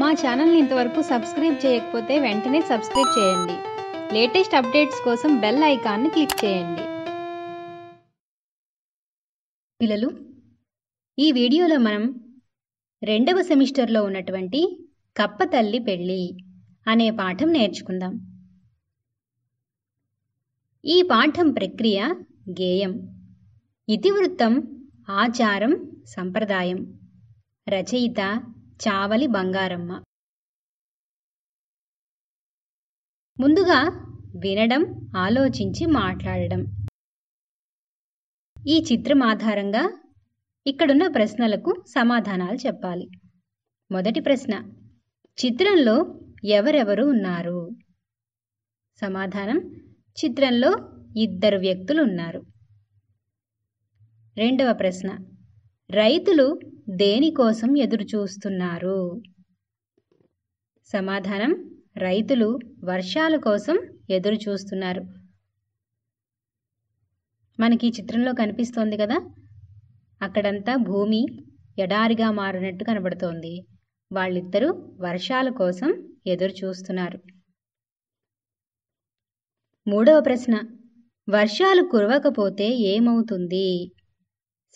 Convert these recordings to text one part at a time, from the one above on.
మా ఛానల్ని ఇంతవరకు సబ్స్క్రైబ్ చేయకపోతే వెంటనే సబ్స్క్రైబ్ చేయండి లేటెస్ట్ అప్డేట్స్ కోసం బెల్ ఐకాన్ని క్లిక్ చేయండి పిల్లలు ఈ వీడియోలో మనం రెండవ సెమిస్టర్లో ఉన్నటువంటి కప్ప తల్లి పెళ్ళి అనే పాఠం నేర్చుకుందాం ఈ పాఠం ప్రక్రియ గేయం ఇతివృత్తం ఆచారం సంప్రదాయం రచయిత చావలి బంగారమ్మ ముందుగా వినడం ఆలోచించి మాట్లాడడం ఈ చిత్రం ఆధారంగా ఇక్కడున్న ప్రశ్నలకు సమాధానాలు చెప్పాలి మొదటి ప్రశ్న చిత్రంలో ఎవరెవరు ఉన్నారు సమాధానం చిత్రంలో ఇద్దరు వ్యక్తులు ఉన్నారు రెండవ ప్రశ్న రైతులు దేనికోసం ఎదురుచూస్తున్నారు సమాధానం రైతులు వర్షాల కోసం ఎదురుచూస్తున్నారు మనకి చిత్రంలో కనిపిస్తోంది కదా అక్కడంతా భూమి ఎడారిగా మారినట్టు కనబడుతోంది వాళ్ళిద్దరూ వర్షాల కోసం ఎదురు చూస్తున్నారు మూడవ ప్రశ్న వర్షాలు కురవకపోతే ఏమవుతుంది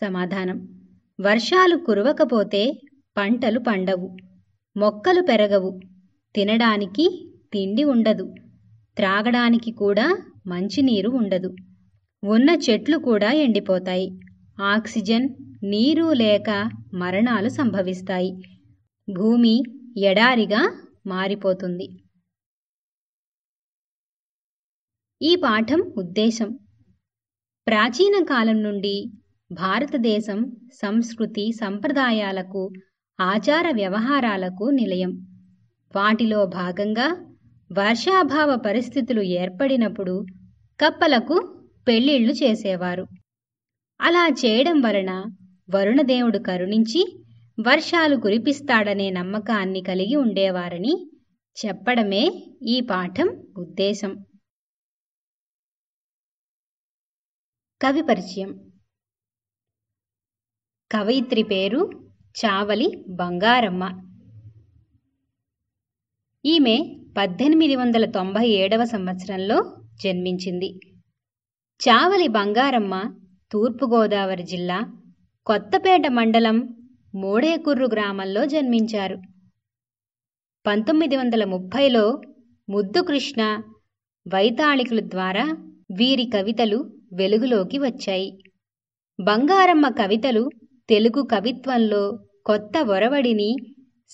సమాధానం వర్షాలు కురవకపోతే పంటలు పండవు మొక్కలు పెరగవు తినడానికి తిండి ఉండదు త్రాగడానికి కూడా మంచినీరు ఉండదు ఉన్న చెట్లు కూడా ఎండిపోతాయి ఆక్సిజన్ నీరు లేక మరణాలు సంభవిస్తాయి భూమి ఎడారిగా మారిపోతుంది ఈ పాఠం ఉద్దేశం ప్రాచీన కాలం నుండి భారతదేశం సంస్కృతి సంప్రదాయాలకు ఆచార వ్యవహారాలకు నిలయం వాటిలో భాగంగా వర్షాభావ పరిస్థితులు ఏర్పడినప్పుడు కప్పలకు పెళ్ళిళ్ళు చేసేవారు అలా చేయడం వలన వరుణదేవుడు కరుణించి వర్షాలు కురిపిస్తాడనే నమ్మకాన్ని కలిగి ఉండేవారని చెప్పడమే ఈ పాఠం ఉద్దేశం కవి పరిచయం కవయిత్రి పేరు చావలి బంగారమ్మ ఈమె పద్దెనిమిది వందల తొంభై ఏడవ సంవత్సరంలో జన్మించింది చావలి బంగారమ్మ తూర్పుగోదావరి జిల్లా కొత్తపేట మండలం మోడేకుర్రు గ్రామంలో జన్మించారు పంతొమ్మిది వందల ముప్పైలో ముద్దుకృష్ణ వైతాళికుల ద్వారా వీరి కవితలు వెలుగులోకి వచ్చాయి బంగారమ్మ కవితలు తెలుగు కవిత్వంలో కొత్త ఒరవడిని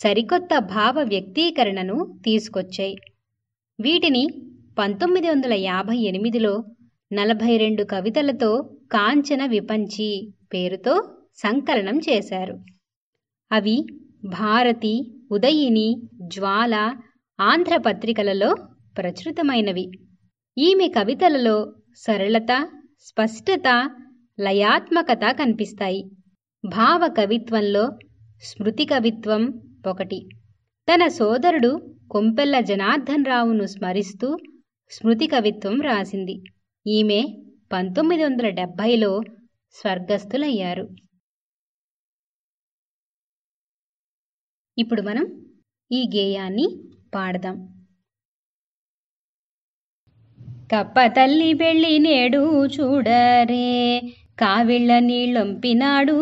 సరికొత్త భావ వ్యక్తీకరణను తీసుకొచ్చాయి వీటిని పంతొమ్మిది వందల యాభై ఎనిమిదిలో నలభై రెండు కవితలతో కాంచన విపంచి పేరుతో సంకలనం చేశారు అవి భారతి ఉదయిని జ్వాల ఆంధ్రపత్రికలలో ప్రచురితమైనవి ఈమె కవితలలో సరళత స్పష్టత లయాత్మకత కనిపిస్తాయి భావ కవిత్వంలో స్మృతి కవిత్వం ఒకటి తన సోదరుడు కొంపెల్ల జనార్దన్ రావును స్మరిస్తూ స్మృతి కవిత్వం రాసింది ఈమె పంతొమ్మిది వందల డెబ్భైలో స్వర్గస్థులయ్యారు ఇప్పుడు మనం ఈ గేయాన్ని పాడదాం కప్ప తల్లి పెళ్ళి నేడు చూడరే కావిళ్ళ నీళ్ళొంపినాడు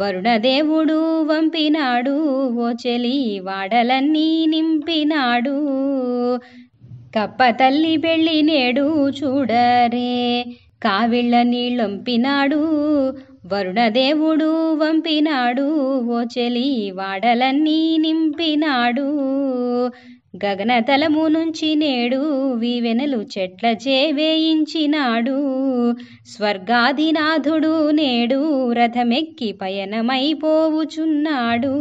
వరుణదేవుడు వంపినాడు ఓ చెలి వాడలన్నీ నింపినాడు కప్ప తల్లి పెళ్ళి నేడు చూడరే కావిళ్ళ నీళ్ళొంపినాడు వరుణదేవుడు వంపినాడు ఓ చెలి వాడలన్నీ నింపినాడు గగనతలము నుంచి నేడు వీవెనలు చెట్ల చేవేయించినాడు స్వర్గాదినాథుడు నేడు రథమెక్కి పయనమైపోవుచున్నాడు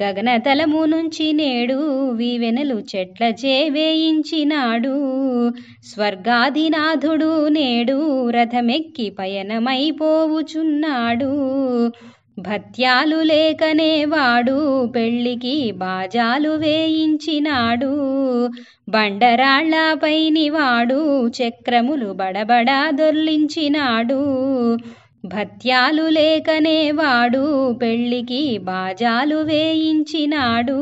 గగనతలము నుంచి నేడు వీవెనలు చెట్ల చేవేయించినాడు స్వర్గాదినాథుడు నేడు రథమెక్కి పయనమైపోవుచున్నాడు భత్యాలు లేకనే వాడు పెళ్లికి బాజాలు వేయించినాడు బండరాళ్లపైని వాడు చక్రములు బడబడా దొర్లించినాడు భత్యాలు లేకనే వాడు పెళ్లికి బాజాలు వేయించినాడు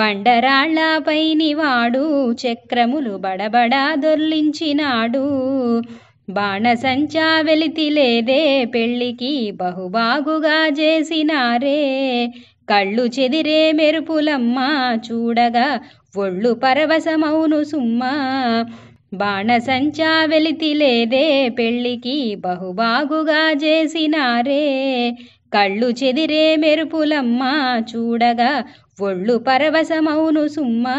బండరాళ్లపైని వాడు చక్రములు బడబడా దొర్లించినాడు బాణసంచా వెలితిలేదే పెళ్ళికి బహుబాగుగా చేసినారే కళ్ళు చెదిరే మెరుపులమ్మా చూడగా ఒళ్ళు పరవశమౌను సుమ్మా బాణసంచా వెలితిలేదే పెళ్ళికి బహుబాగుగా చేసినారే కళ్ళు చెదిరే మెరుపులమ్మా చూడగా ఒళ్ళు పరవశమౌను సుమ్మా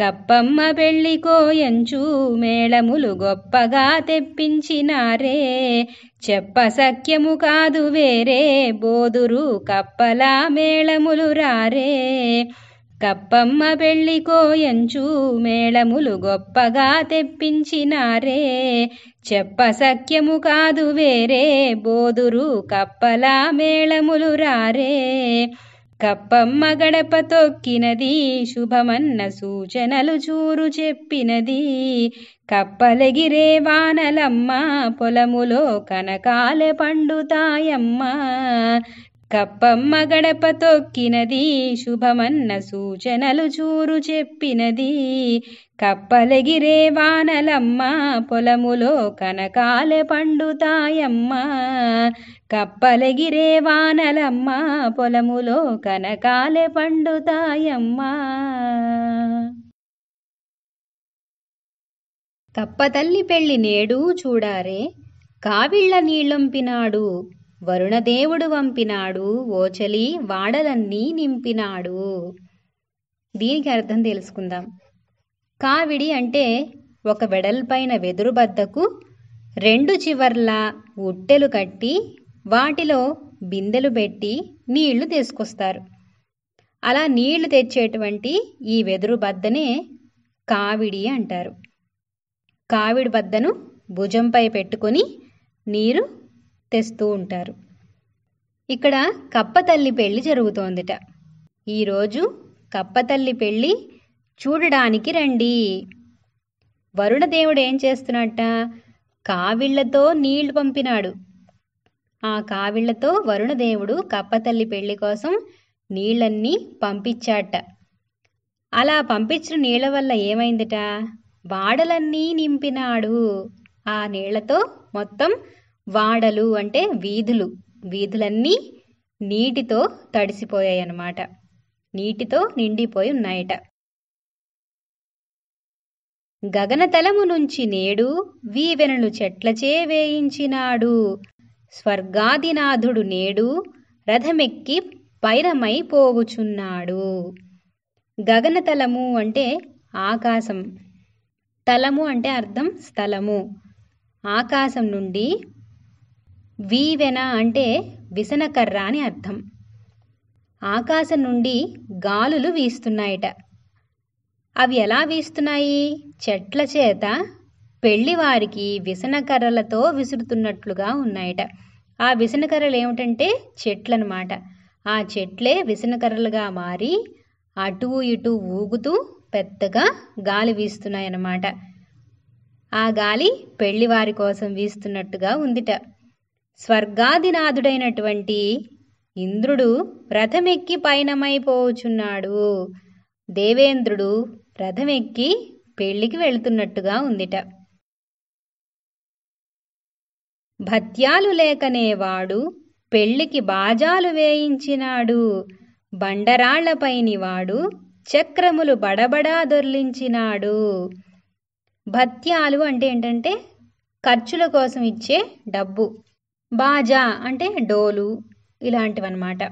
కప్పమ్మ పెళ్లి కోయంచు మేళములు గొప్పగా తెప్పించినారే చెప్ప సఖ్యము కాదు వేరే బోదురు కప్పలా మేళములు రారే కప్పమ్మ పెళ్లి కోయంచు మేళములు గొప్పగా తెప్పించినారే చెప్ప సఖ్యము కాదు వేరే బోదురు కప్పలా మేళములు రారే కప్పమ్మ గడప తొక్కినది శుభమన్న సూచనలు చూరు చెప్పినది కప్పలగిరే వానలమ్మ పొలములో కనకాలె పండుతాయమ్మ కప్పమ్మ గడప తొక్కినది శుభమన్న సూచనలు చూరు చెప్పినది కప్పలగిరే వానలమ్మ పొలములో కనకాలె పండుతాయమ్మ కప్పలగిరే వానలమ్మ పొలములో కనకాలె పండుతాయమ్మ కప్పతల్లి పెళ్లి నేడు చూడారే కావిళ్ళ నీళ్ళొంపినాడు వరుణదేవుడు వంపినాడు ఓచలి వాడలన్నీ నింపినాడు దీనికి అర్థం తెలుసుకుందాం కావిడి అంటే ఒక వెడల్పైన వెదురుబద్దకు రెండు చివర్ల ఉట్టెలు కట్టి వాటిలో బిందెలు పెట్టి నీళ్లు తీసుకొస్తారు అలా నీళ్లు తెచ్చేటువంటి ఈ వెదురు బద్దనే కావిడి అంటారు కావిడి బద్దను భుజంపై పెట్టుకొని నీరు తెస్తూ ఉంటారు ఇక్కడ కప్పతల్లి పెళ్లి జరుగుతోందిట ఈరోజు కప్పతల్లి పెళ్ళి చూడడానికి రండి వరుణదేవుడు ఏం చేస్తున్నట్ట కావిళ్లతో నీళ్లు పంపినాడు ఆ కావిళ్లతో వరుణదేవుడు కప్పతల్లి పెళ్లి కోసం నీళ్ళన్నీ పంపించాట అలా పంపించిన నీళ్ల వల్ల ఏమైందిట వాడలన్నీ నింపినాడు ఆ నీళ్లతో మొత్తం వాడలు అంటే వీధులు వీధులన్నీ నీటితో తడిసిపోయాయి అన్నమాట నీటితో నిండిపోయి ఉన్నాయట గగనతలము నుంచి నేడు వీవెనలు చెట్లచే వేయించినాడు స్వర్గాదినాథుడు నేడు రథమెక్కి పైరమై పోవుచున్నాడు గగనతలము అంటే ఆకాశం తలము అంటే అర్థం స్థలము ఆకాశం నుండి వీవెన అంటే విసనకర్ర అని అర్థం ఆకాశం నుండి గాలులు వీస్తున్నాయట అవి ఎలా వీస్తున్నాయి చెట్ల చేత పెళ్లివారికి విసనకర్రలతో విసురుతున్నట్లుగా ఉన్నాయట ఆ విసనకర్రలు ఏమిటంటే చెట్లనమాట ఆ చెట్లే విసనకర్రలుగా మారి అటు ఇటు ఊగుతూ పెద్దగా గాలి వీస్తున్నాయన్నమాట ఆ గాలి పెళ్లివారి కోసం వీస్తున్నట్టుగా ఉందిట స్వర్గాదినాథుడైనటువంటి ఇంద్రుడు రథమెక్కి పయనమైపోచున్నాడు దేవేంద్రుడు రథమెక్కి పెళ్లికి వెళుతున్నట్టుగా ఉందిట భత్యాలు లేకనేవాడు పెళ్లికి బాజాలు వేయించినాడు బండరాళ్లపైనివాడు చక్రములు బడబడా దొర్లించినాడు భత్యాలు అంటే ఏంటంటే ఖర్చుల కోసం ఇచ్చే డబ్బు బాజా అంటే డోలు ఇలాంటివన్నమాట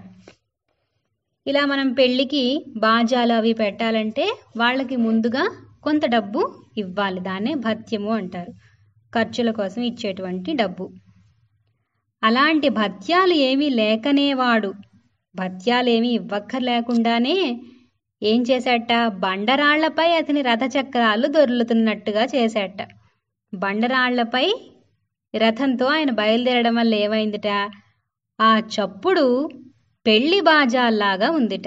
ఇలా మనం పెళ్ళికి బాజాలు అవి పెట్టాలంటే వాళ్ళకి ముందుగా కొంత డబ్బు ఇవ్వాలి దాన్నే భత్యము అంటారు ఖర్చుల కోసం ఇచ్చేటువంటి డబ్బు అలాంటి భత్యాలు ఏమీ లేకనేవాడు భత్యాలేమీ ఏమి ఇవ్వక్కర్లేకుండానే ఏం చేశాట బండరాళ్లపై అతని రథచక్రాలు దొర్లుతున్నట్టుగా చేశాట బండరాళ్లపై రథంతో ఆయన బయలుదేరడం వల్ల ఏమైందిట ఆ చప్పుడు పెళ్లి బాజాల్లాగా ఉందిట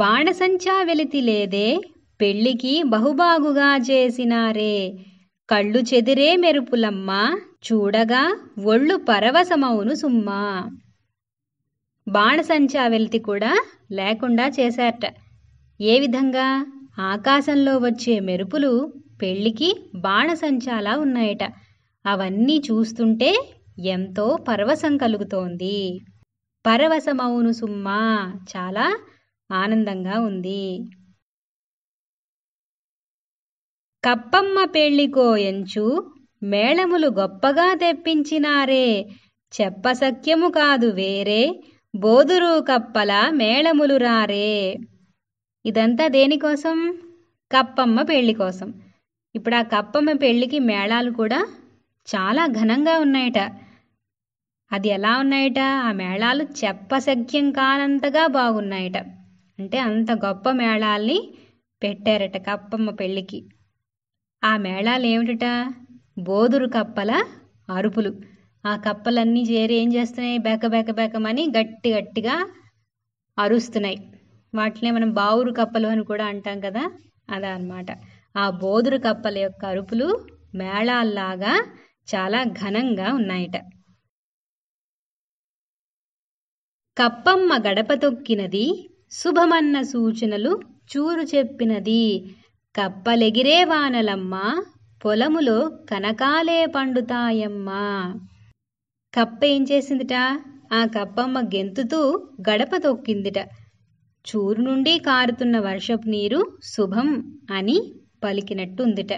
బాణసంచా వెలితి లేదే పెళ్లికి బహుబాగుగా చేసినారే కళ్ళు చెదిరే మెరుపులమ్మా చూడగా ఒళ్ళు పరవశమవును సుమ్మా బాణసంచా వెలితి కూడా లేకుండా చేశారట ఏ విధంగా ఆకాశంలో వచ్చే మెరుపులు పెళ్లికి బాణసంచాలా ఉన్నాయట అవన్నీ చూస్తుంటే ఎంతో పరవశం కలుగుతోంది పరవశమవును సుమ్మా చాలా ఆనందంగా ఉంది కప్పమ్మ ఎంచు మేళములు గొప్పగా తెప్పించినారే చెప్పసఖ్యము కాదు వేరే బోదురు కప్పల మేళములు రారే ఇదంతా దేనికోసం కప్పమ్మ పెళ్లి కోసం ఇప్పుడు ఆ కప్పమ్మ పెళ్ళికి మేళాలు కూడా చాలా ఘనంగా ఉన్నాయట అది ఎలా ఉన్నాయట ఆ మేళాలు చెప్పసఖ్యం కానంతగా బాగున్నాయట అంటే అంత గొప్ప మేళాల్ని పెట్టారట కప్పమ్మ పెళ్ళికి ఆ మేళాలు ఏమిట బోదురు కప్పల అరుపులు ఆ కప్పలన్నీ చేరి ఏం చేస్తున్నాయి బెక బెక బెకమని గట్టి గట్టిగా అరుస్తున్నాయి వాటినే మనం బావురు కప్పలు అని కూడా అంటాం కదా అదనమాట అనమాట ఆ బోదురు కప్పల యొక్క అరుపులు మేళాల్లాగా చాలా ఘనంగా ఉన్నాయట కప్పమ్మ గడప తొక్కినది శుభమన్న సూచనలు చూరు చెప్పినది కప్పలెగిరే వానలమ్మ పొలములో కనకాలే పండుతాయమ్మా కప్ప ఏం చేసిందిట ఆ కప్పమ్మ గెంతుతూ గడప తొక్కిందిట చూరు నుండి కారుతున్న వర్షపు నీరు శుభం అని పలికినట్టుందిట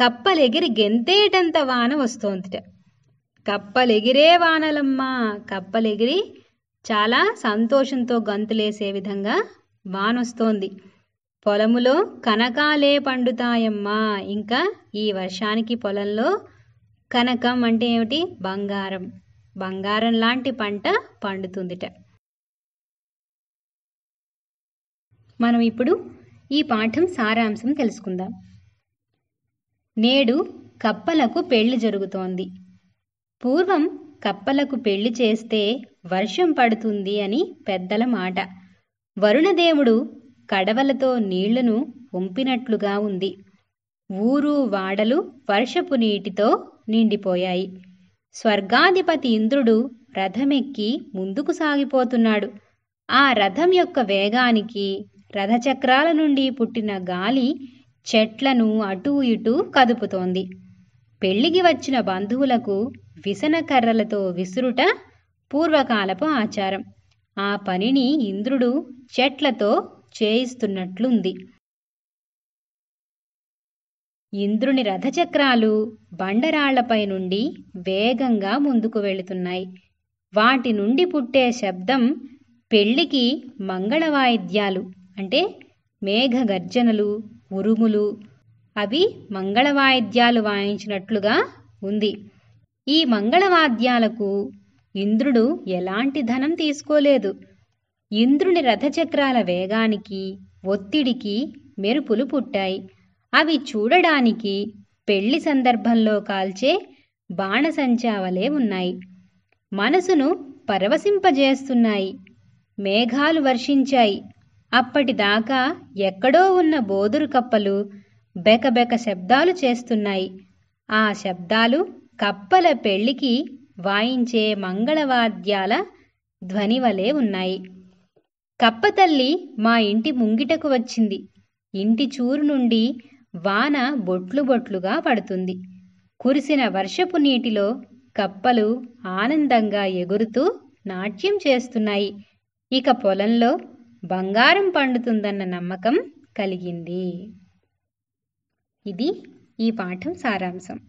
కప్పలెగిరి గెంతేటంత వాన వస్తోందిట కప్పలెగిరే వానలమ్మా కప్పలెగిరి చాలా సంతోషంతో గంతులేసే విధంగా వానొస్తోంది పొలములో కనకాలే పండుతాయమ్మా ఇంకా ఈ వర్షానికి పొలంలో కనకం అంటే ఏమిటి బంగారం బంగారం లాంటి పంట పండుతుందిట మనం ఇప్పుడు ఈ పాఠం సారాంశం తెలుసుకుందాం నేడు కప్పలకు పెళ్లి జరుగుతోంది పూర్వం కప్పలకు పెళ్లి చేస్తే వర్షం పడుతుంది అని పెద్దల మాట వరుణదేవుడు కడవలతో నీళ్లను ఉంపినట్లుగా ఉంది ఊరు వాడలు వర్షపు నీటితో నిండిపోయాయి స్వర్గాధిపతి ఇంద్రుడు రథమెక్కి ముందుకు సాగిపోతున్నాడు ఆ రథం యొక్క వేగానికి రథచక్రాల నుండి పుట్టిన గాలి చెట్లను అటూ ఇటూ కదుపుతోంది పెళ్లికి వచ్చిన బంధువులకు విసనకర్రలతో విసురుట పూర్వకాలపు ఆచారం ఆ పనిని ఇంద్రుడు చెట్లతో చేయిస్తున్నట్లుంది ఇంద్రుని రథచక్రాలు బండరాళ్లపై నుండి వేగంగా ముందుకు వెళుతున్నాయి వాటి నుండి పుట్టే శబ్దం పెళ్లికి మంగళవాయిద్యాలు అంటే మేఘ గర్జనలు ఉరుములు అవి మంగళవాయిద్యాలు వాయించినట్లుగా ఉంది ఈ మంగళవాద్యాలకు ఇంద్రుడు ఎలాంటి ధనం తీసుకోలేదు ఇంద్రుని రథచక్రాల వేగానికి ఒత్తిడికి మెరుపులు పుట్టాయి అవి చూడడానికి పెళ్లి సందర్భంలో కాల్చే బాణసంచావలే ఉన్నాయి మనసును పరవశింపజేస్తున్నాయి మేఘాలు వర్షించాయి అప్పటిదాకా ఎక్కడో ఉన్న బోదురు కప్పలు బెకబెక శబ్దాలు చేస్తున్నాయి ఆ శబ్దాలు కప్పల పెళ్లికి వాయించే మంగళవాద్యాల ధ్వనివలే ఉన్నాయి కప్పతల్లి మా ఇంటి ముంగిటకు వచ్చింది ఇంటి చూరు నుండి వాన బొట్లు బొట్లుగా పడుతుంది కురిసిన వర్షపు నీటిలో కప్పలు ఆనందంగా ఎగురుతూ నాట్యం చేస్తున్నాయి ఇక పొలంలో బంగారం పండుతుందన్న నమ్మకం కలిగింది ఇది ఈ పాఠం సారాంశం